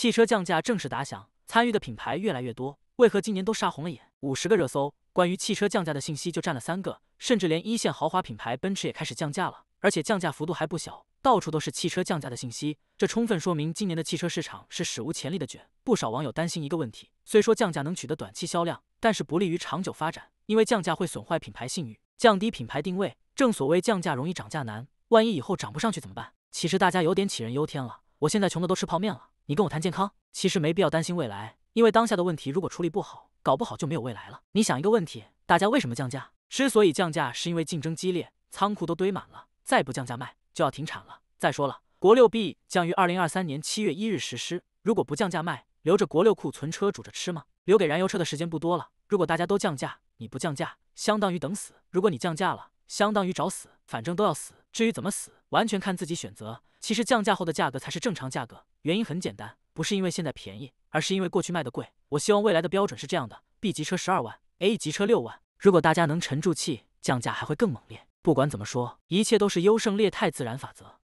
汽车降价正式打响，参与的品牌越来越多。为何今年都杀红了眼？五十个热搜，关于汽车降价的信息就占了三个，甚至连一线豪华品牌奔驰也开始降价了，而且降价幅度还不小。到处都是汽车降价的信息，这充分说明今年的汽车市场是史无前例的卷。不少网友担心一个问题：虽说降价能取得短期销量，但是不利于长久发展，因为降价会损坏品牌信誉，降低品牌定位。正所谓降价容易，涨价难，万一以后涨不上去怎么办？其实大家有点杞人忧天了。我现在穷的都吃泡面了。你跟我谈健康，其实没必要担心未来，因为当下的问题如果处理不好，搞不好就没有未来了。你想一个问题，大家为什么降价？之所以降价，是因为竞争激烈，仓库都堆满了，再不降价卖就要停产了。再说了，国六 B 将于二零二三年七月一日实施，如果不降价卖，留着国六库存车煮着吃吗？留给燃油车的时间不多了。如果大家都降价，你不降价，相当于等死；如果你降价了，相当于找死。反正都要死。至于怎么死，完全看自己选择。其实降价后的价格才是正常价格，原因很简单，不是因为现在便宜，而是因为过去卖的贵。我希望未来的标准是这样的：B 级车十二万，A 级车六万。如果大家能沉住气，降价还会更猛烈。不管怎么说，一切都是优胜劣汰自然法则。